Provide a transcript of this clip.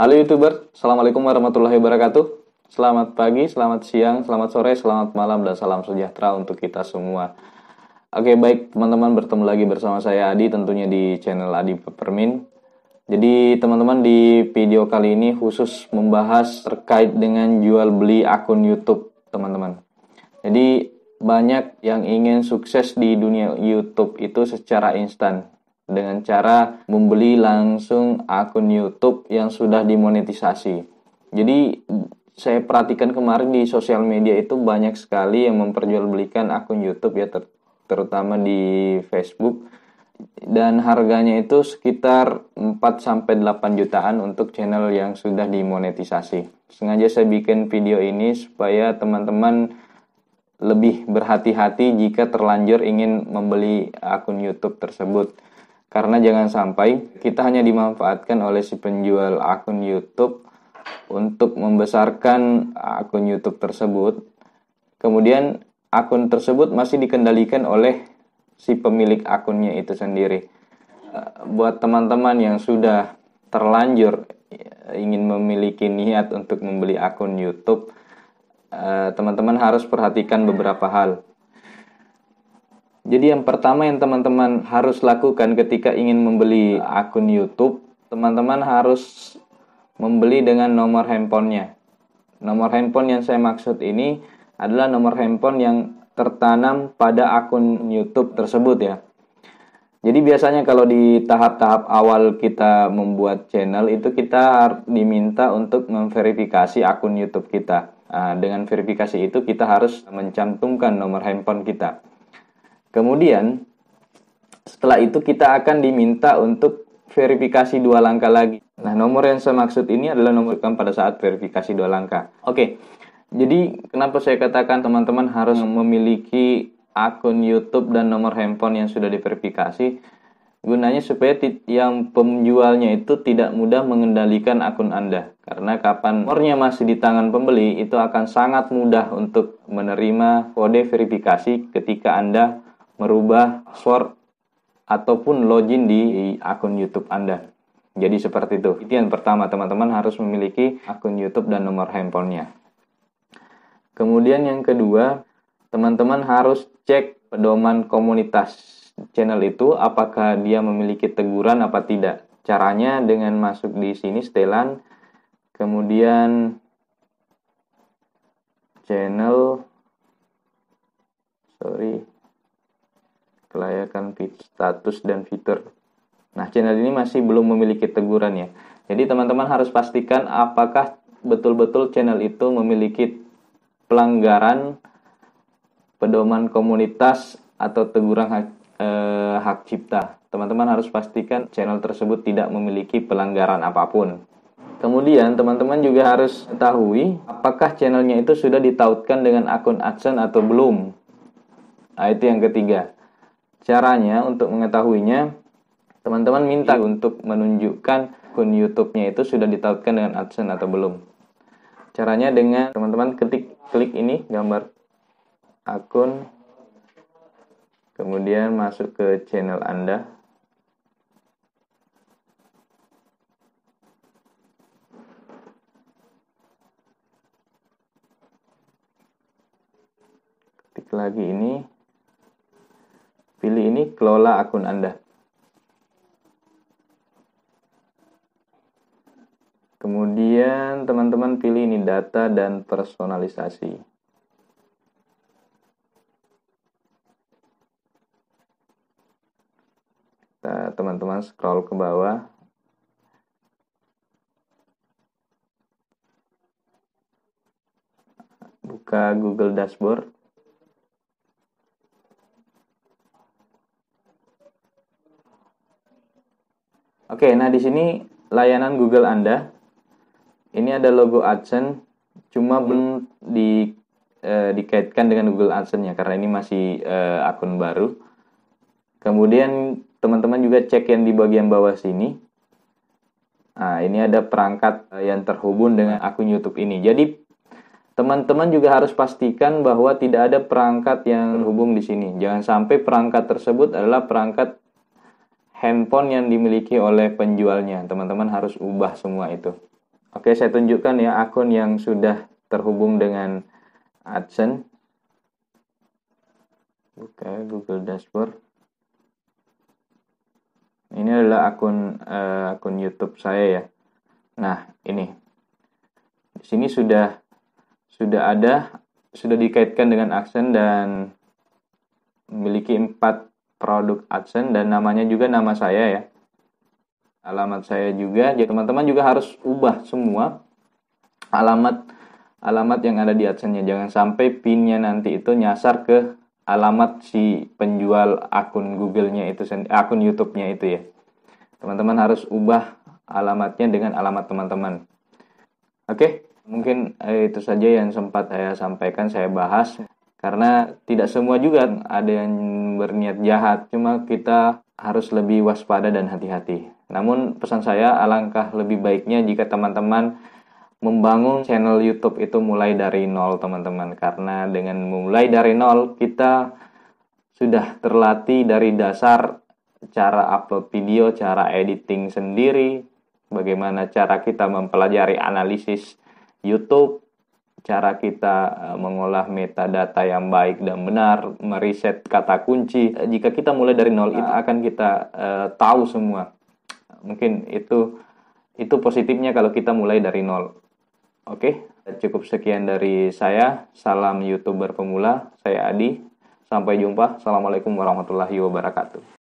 Halo YouTuber, Assalamualaikum warahmatullahi wabarakatuh. Selamat pagi, selamat siang, selamat sore, selamat malam, dan salam sejahtera untuk kita semua. Oke, baik teman-teman, bertemu lagi bersama saya Adi, tentunya di channel Adi Peppermin. Jadi teman-teman di video kali ini khusus membahas terkait dengan jual beli akun YouTube, teman-teman. Jadi banyak yang ingin sukses di dunia YouTube itu secara instan dengan cara membeli langsung akun YouTube yang sudah dimonetisasi. Jadi saya perhatikan kemarin di sosial media itu banyak sekali yang memperjualbelikan akun YouTube ya ter terutama di Facebook dan harganya itu sekitar 4 sampai 8 jutaan untuk channel yang sudah dimonetisasi. Sengaja saya bikin video ini supaya teman-teman lebih berhati-hati jika terlanjur ingin membeli akun YouTube tersebut karena jangan sampai kita hanya dimanfaatkan oleh si penjual akun YouTube untuk membesarkan akun YouTube tersebut. Kemudian akun tersebut masih dikendalikan oleh si pemilik akunnya itu sendiri. Eh, buat teman-teman yang sudah terlanjur eh, ingin memiliki niat untuk membeli akun YouTube, eh, teman-teman harus perhatikan beberapa hal. Jadi yang pertama yang teman-teman harus lakukan ketika ingin membeli akun YouTube, teman-teman harus membeli dengan nomor handphonenya. Nomor handphone yang saya maksud ini adalah nomor handphone yang tertanam pada akun YouTube tersebut ya. Jadi biasanya kalau di tahap-tahap awal kita membuat channel itu kita diminta untuk memverifikasi akun YouTube kita. Nah, dengan verifikasi itu kita harus mencantumkan nomor handphone kita. Kemudian setelah itu kita akan diminta untuk verifikasi dua langkah lagi. Nah, nomor yang saya maksud ini adalah nomor yang pada saat verifikasi dua langkah. Oke. Jadi, kenapa saya katakan teman-teman harus memiliki akun YouTube dan nomor handphone yang sudah diverifikasi? Gunanya supaya yang penjualnya itu tidak mudah mengendalikan akun Anda. Karena kapan nomornya masih di tangan pembeli, itu akan sangat mudah untuk menerima kode verifikasi ketika Anda merubah password ataupun login di akun YouTube Anda. Jadi seperti itu. Itu yang pertama, teman-teman harus memiliki akun YouTube dan nomor handphonenya. Kemudian yang kedua, teman-teman harus cek pedoman komunitas channel itu apakah dia memiliki teguran apa tidak. Caranya dengan masuk di sini setelan, kemudian channel, sorry, kelayakan status dan fitur. Nah, channel ini masih belum memiliki teguran ya. Jadi teman-teman harus pastikan apakah betul-betul channel itu memiliki pelanggaran pedoman komunitas atau teguran hak, eh, hak cipta. Teman-teman harus pastikan channel tersebut tidak memiliki pelanggaran apapun. Kemudian teman-teman juga harus ketahui apakah channelnya itu sudah ditautkan dengan akun AdSense atau belum. Nah, itu yang ketiga. Caranya untuk mengetahuinya, teman-teman minta iya. untuk menunjukkan akun YouTube-nya itu sudah ditautkan dengan AdSense atau belum. Caranya dengan teman-teman ketik klik ini gambar akun kemudian masuk ke channel Anda. Ketik lagi ini ini kelola akun Anda. Kemudian teman-teman pilih ini data dan personalisasi. Teman-teman scroll ke bawah. Buka Google Dashboard. Oke, nah di sini layanan Google Anda. Ini ada logo AdSense, cuma hmm. belum di e, dikaitkan dengan Google AdSense ya karena ini masih e, akun baru. Kemudian teman-teman juga cek yang di bagian bawah sini. Nah, ini ada perangkat eh, yang terhubung dengan akun YouTube ini. Jadi teman-teman juga harus pastikan bahwa tidak ada perangkat yang hmm. terhubung di sini. Jangan sampai perangkat tersebut adalah perangkat handphone yang dimiliki oleh penjualnya. Teman-teman harus ubah semua itu. Oke, saya tunjukkan ya akun yang sudah terhubung dengan AdSense. Buka Google Dashboard. Ini adalah akun uh, akun YouTube saya ya. Nah, ini. Di sini sudah sudah ada sudah dikaitkan dengan Adsense dan memiliki empat produk Adsense dan namanya juga nama saya ya. Alamat saya juga. Jadi teman-teman juga harus ubah semua alamat alamat yang ada di adsense Jangan sampai pinnya nanti itu nyasar ke alamat si penjual akun Google-nya itu akun YouTube-nya itu ya. Teman-teman harus ubah alamatnya dengan alamat teman-teman. Oke, mungkin eh, itu saja yang sempat saya sampaikan, saya bahas karena tidak semua juga ada yang berniat jahat cuma kita harus lebih waspada dan hati-hati namun pesan saya alangkah lebih baiknya jika teman-teman membangun channel YouTube itu mulai dari nol teman-teman karena dengan mulai dari nol kita sudah terlatih dari dasar cara upload video, cara editing sendiri, bagaimana cara kita mempelajari analisis YouTube cara kita eh, mengolah metadata yang baik dan benar, meriset kata kunci. Jika kita mulai dari nol, itu akan kita uh, tahu semua. Mungkin itu itu positifnya kalau kita mulai dari nol. Oke, okay? cukup sekian dari saya. Salam youtuber pemula, saya Adi. Sampai jumpa. Assalamualaikum warahmatullahi wabarakatuh.